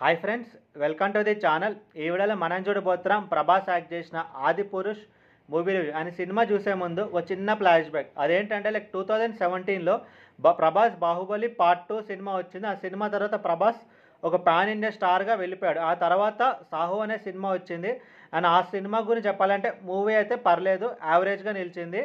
hi friends welcome to the channel ఈ వీడియోలో మనం చూడబోతున్నాం ప్రభాస్ యాక్ట్ చేసిన ఆది పురుష్ మూవీ రివ్యూ అని సినిమా చూసే ముందు ఒక చిన్న ఫ్లాష్ బ్యాక్ అదేంటంటే లైక్ టూ థౌజండ్ సెవెంటీన్లో ప్రభాస్ బాహుబలి పార్ట్ టూ సినిమా వచ్చింది ఆ సినిమా తర్వాత ప్రభాస్ ఒక పాన్ ఇండియా స్టార్గా వెళ్ళిపోయాడు ఆ తర్వాత సాహు అనే సినిమా వచ్చింది అండ్ ఆ సినిమా గురించి చెప్పాలంటే మూవీ అయితే పర్లేదు యావరేజ్గా నిలిచింది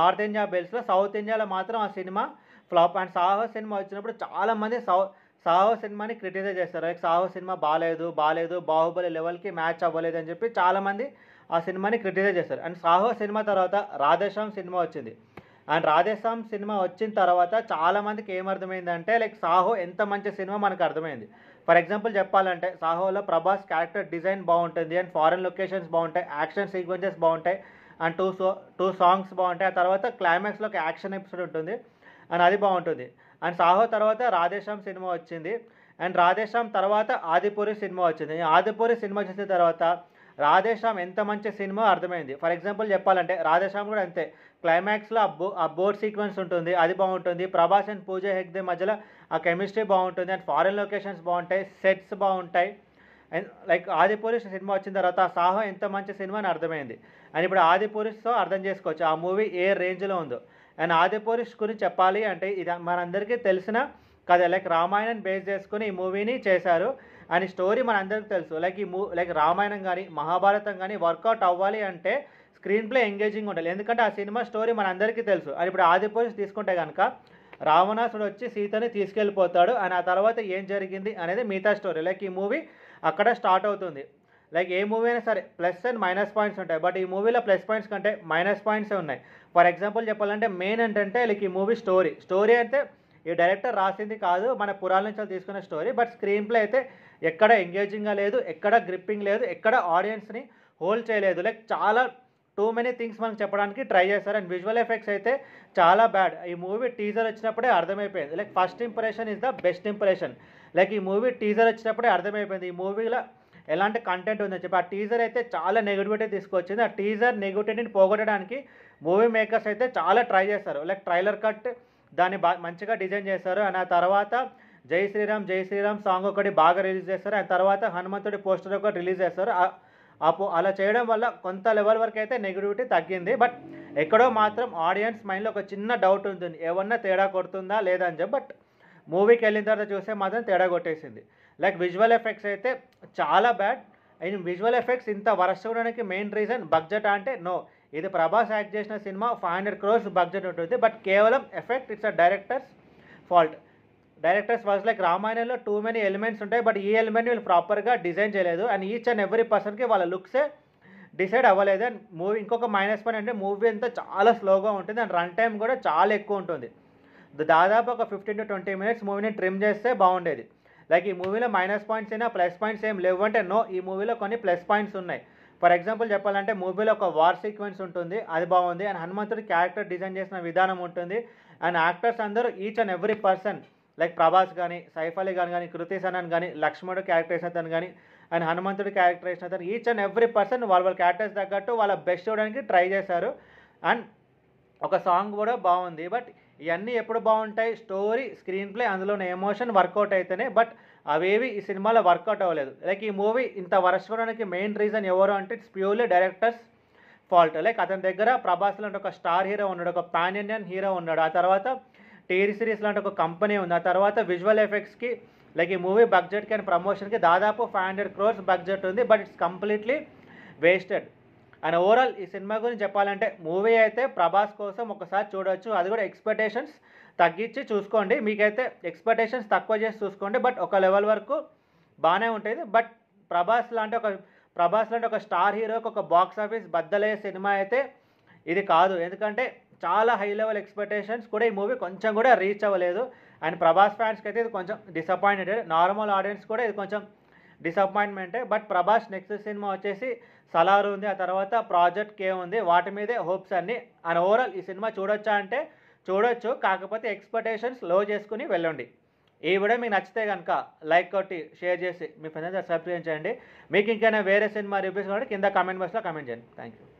నార్త్ ఇండియా బెల్స్లో సౌత్ ఇండియాలో మాత్రం ఆ సినిమా ఫ్లాప్ అండ్ సాహో సినిమా వచ్చినప్పుడు చాలామంది సౌత్ సాహో సినిమాని క్రిటిసైజ్ చేస్తారు లైక్ సాహో సినిమా బాగాలేదు బాగాలేదు బాహుబలి లెవెల్కి మ్యాచ్ అవ్వలేదు అని చెప్పి చాలామంది ఆ సినిమాని క్రిటిసైజ్ చేస్తారు అండ్ సాహో సినిమా తర్వాత రాధేశ్యామ్ సినిమా వచ్చింది అండ్ రాధేశ్యామ్ సినిమా వచ్చిన తర్వాత చాలామందికి అంటే లైక్ సాహో ఎంత మంచి సినిమా మనకు అర్థమైంది ఫర్ ఎగ్జాంపుల్ చెప్పాలంటే సాహోలో ప్రభాస్ క్యారెక్టర్ డిజైన్ బాగుంటుంది అండ్ ఫారెన్ లొకేషన్స్ బాగుంటాయి యాక్షన్ సీక్వెన్సెస్ బాగుంటాయి and two so two songs బాగుంటాయి ఆ తర్వాత క్లైమాక్స్లో ఒక యాక్షన్ ఎపిసోడ్ ఉంటుంది అండ్ అది బాగుంటుంది అండ్ సాహో తర్వాత రాధేశ్యామ్ సినిమా వచ్చింది అండ్ రాధేశ్యామ్ తర్వాత ఆదిపురి సినిమా వచ్చింది ఆదిపురి సినిమా చేసిన తర్వాత రాధేశ్యామ్ ఎంత మంచి సినిమా అర్థమైంది ఫర్ ఎగ్జాంపుల్ చెప్పాలంటే రాధేశ్యామ్ కూడా అంతే క్లైమాక్స్లో ఆ బో ఆ బోర్డ్ సీక్వెన్స్ ఉంటుంది అది బాగుంటుంది ప్రభాస్ అండ్ పూజ హెగ్దే మధ్యలో ఆ కెమిస్ట్రీ బాగుంటుంది అండ్ ఫారెన్ లొకేషన్స్ బాగుంటాయి సెట్స్ బాగుంటాయి అండ్ లైక్ ఆదిపురి సినిమా వచ్చిన తర్వాత సాహో ఎంత మంచి సినిమా అని అర్థమైంది అని ఇప్పుడు ఆదిపురుష్తో అర్థం చేసుకోవచ్చు ఆ మూవీ ఏ రేంజ్లో ఉందో అండ్ ఆదిపురుష్ గురించి చెప్పాలి అంటే ఇది మనందరికీ తెలిసిన కథ లైక్ రామాయణం బేస్ చేసుకుని ఈ మూవీని చేశారు అండ్ స్టోరీ మనందరికీ తెలుసు లైక్ ఈ మూ లైక్ రామాయణం కానీ మహాభారతం కానీ వర్కౌట్ అవ్వాలి అంటే స్క్రీన్ ప్లే ఎంగేజింగ్ ఉండాలి ఎందుకంటే ఆ సినిమా స్టోరీ మనందరికీ తెలుసు అది ఇప్పుడు ఆదిపురుష్ తీసుకుంటే కనుక రావణాసుడు వచ్చి సీతని తీసుకెళ్ళిపోతాడు అండ్ ఆ తర్వాత ఏం జరిగింది అనేది మిగతా స్టోరీ లైక్ ఈ మూవీ అక్కడ స్టార్ట్ అవుతుంది లైక్ ఏ మూవీ అయినా సరే ప్లస్ అండ్ మైనస్ పాయింట్స్ ఉంటాయి బట్ ఈ మూవీలో ప్లస్ పాయింట్స్ కంటే మైనస్ పాయింట్సే ఉన్నాయి ఫర్ ఎగ్జాంపుల్ చెప్పాలంటే మెయిన్ ఏంటంటే లైక్ ఈ మూవీ స్టోరీ స్టోరీ అయితే ఈ డైరెక్టర్ రాసింది కాదు మన పురాల నుంచి తీసుకున్న స్టోరీ బట్ స్క్రీన్ ప్లే అయితే ఎక్కడ ఎంగేజింగ్గా లేదు ఎక్కడ గ్రిప్పింగ్ లేదు ఎక్కడ ఆడియన్స్ని హోల్డ్ చేయలేదు లైక్ చాలా టూ మెనీ థింగ్స్ మనం చెప్పడానికి ట్రై చేస్తారు అండ్ విజువల్ ఎఫెక్ట్స్ అయితే చాలా బ్యాడ్ ఈ మూవీ టీజర్ వచ్చినప్పుడే అర్థమైపోయింది like first impression is the best impression like ఈ మూవీ టీజర్ వచ్చినప్పుడే అర్థమైపోయింది ఈ మూవీలో ఎలాంటి కంటెంట్ ఉందని చెప్పి ఆ టీజర్ అయితే చాలా నెగిటివిటీ తీసుకొచ్చింది ఆ టీజర్ నెగిటివిటీని పోగొట్టడానికి మూవీ మేకర్స్ అయితే చాలా ట్రై చేస్తారు లైక్ ట్రైలర్ కట్ దాన్ని బా మంచిగా డిజైన్ చేస్తారు అండ్ ఆ తర్వాత జై శ్రీరామ్ జై శ్రీరామ్ సాంగ్ ఒకటి బాగా రిలీజ్ చేస్తారు ఆ తర్వాత హనుమంతుడి పోస్టర్ ఒకటి రిలీజ్ చేస్తారు అలా చేయడం వల్ల కొంత లెవెల్ వరకు అయితే నెగిటివిటీ తగ్గింది బట్ ఎక్కడో మాత్రం ఆడియన్స్ మైండ్లో ఒక చిన్న డౌట్ ఉంటుంది ఏమన్నా తేడా కొడుతుందా లేదా అని చెప్పి బట్ మూవీకి వెళ్ళిన తర్వాత చూస్తే మాత్రం తేడా కొట్టేసింది లైక్ విజువల్ ఎఫెక్ట్స్ అయితే చాలా బ్యాడ్ అండ్ విజువల్ ఎఫెక్ట్స్ ఇంత వరస్ట్ మెయిన్ రీజన్ బడ్జెట్ అంటే నో ఇది ప్రభాస్ యాక్ట్ చేసిన సినిమా ఫైవ్ హండ్రెడ్ క్రోర్స్ బడ్జెట్ ఉంటుంది బట్ కేవలం effect it's a director's fault directors was like రామాయణంలో టూ మెనీ ఎలిమెంట్స్ ఉంటాయి బట్ ఈ ఎలిమెంట్ వీళ్ళు ప్రాపర్గా డిజైన్ చేయలేదు అండ్ ఈచ్ అండ్ ఎవ్రీ పర్సన్కి వాళ్ళ లుక్సే డిసైడ్ అవ్వలేదు అండ్ మూవీ ఇంకొక మైనస్ పాయింట్ అంటే మూవీ అంతా చాలా స్లోగా ఉంటుంది అండ్ రన్ టైం కూడా చాలా ఎక్కువ ఉంటుంది దాదాపు ఒక ఫిఫ్టీన్ టు ట్వంటీ మినిట్స్ మూవీని ట్రిమ్ చేస్తే బాగుండేది లైక్ ఈ మూవీలో మైనస్ పాయింట్స్ అయినా ప్లస్ పాయింట్స్ ఏం లేవు అంటే నో ఈ మూవీలో కొన్ని ప్లస్ పాయింట్స్ ఉన్నాయి ఫర్ ఎగ్జాంపుల్ చెప్పాలంటే మూవీలో ఒక వార్ సీక్వెన్స్ ఉంటుంది అది బాగుంది అండ్ హనుమంతుడు క్యారెక్టర్ డిజైన్ చేసిన విధానం ఉంటుంది అండ్ యాక్టర్స్ అందరూ each and every person like Prabhas కానీ సైఫ్ అలీ గాన్ కానీ కృతి సనన్ కానీ లక్ష్మణుడు క్యారెక్టర్ వేసిన తను కానీ అండ్ హనుమంతుడు క్యారెక్టర్ వేసిన తను ఈచ్ అండ్ ఎవ్రీ పర్సన్ వాళ్ళ వాళ్ళ క్యారెక్టర్స్ తగ్గట్టు వాళ్ళ బెస్ట్ చూడడానికి ట్రై చేశారు అండ్ ఒక సాంగ్ కూడా బాగుంది బట్ ఇవన్నీ ఎప్పుడు బాగుంటాయి స్టోరీ స్క్రీన్ ప్లే అందులోనే ఎమోషన్ వర్కౌట్ అయితేనే బట్ అవేవి ఈ సినిమాలో వర్కౌట్ అవ్వలేదు లైక్ ఈ మూవీ ఇంత వరసడానికి మెయిన్ రీజన్ ఎవరు అంటే it's purely director's fault like అతని దగ్గర ప్రభాస్ లాంటి ఒక స్టార్ హీరో ఉన్నాడు ఒక పాన్ ఇండియన్ హీరో ఉన్నాడు ఆ తర్వాత టీవీ సిరీస్ లాంటి ఒక కంపెనీ ఉంది ఆ తర్వాత విజువల్ ఎఫెక్ట్స్కి లైక్ ఈ మూవీ బడ్జెట్కి అండ్ ప్రమోషన్కి దాదాపు ఫైవ్ హండ్రెడ్ క్రోర్స్ బడ్జెట్ ఉంది but it's completely wasted and overall ఈ సినిమా గురించి చెప్పాలంటే మూవీ అయితే ప్రభాస్ కోసం ఒకసారి చూడవచ్చు అది కూడా ఎక్స్పెక్టేషన్స్ తగ్గించి చూసుకోండి మీకైతే ఎక్స్పెక్టేషన్స్ తక్కువ చేసి చూసుకోండి బట్ ఒక లెవెల్ వరకు బాగానే ఉంటుంది బట్ ప్రభాస్ లాంటి ఒక ప్రభాస్ లాంటి ఒక స్టార్ హీరోకి ఒక బాక్స్ ఆఫీస్ బద్దలయ్యే సినిమా అయితే ఇది కాదు ఎందుకంటే చాలా హై లెవెల్ ఎక్స్పెక్టేషన్స్ కూడా ఈ మూవీ కొంచెం కూడా రీచ్ అవ్వలేదు అండ్ ప్రభాస్ ఫ్యాన్స్కి అయితే ఇది కొంచెం డిసప్పాయింటెడ్ నార్మల్ ఆడియన్స్ కూడా ఇది కొంచెం డిసప్పాయింట్మెంటే బట్ ప్రభాస్ నెక్స్ట్ సినిమా వచ్చేసి సలారు ఉంది ఆ తర్వాత ప్రాజెక్ట్ కే ఉంది వాటి మీదే హోప్స్ అన్నీ అండ్ ఓవరాల్ ఈ సినిమా చూడొచ్చా అంటే చూడొచ్చు కాకపోతే ఎక్స్పెక్టేషన్స్ లో చేసుకుని వెళ్ళండి ఈ వీడియో మీకు నచ్చితే కనుక లైక్ కొట్టి షేర్ చేసి మీ ఫ్రెండ్స్ సబ్స్క్రైబ్ చేయండి మీకు ఇంకైనా వేరే సినిమా రిపీస్ కాబట్టి కింద కామెంట్ బాక్స్లో కామెంట్ చేయండి థ్యాంక్ యూ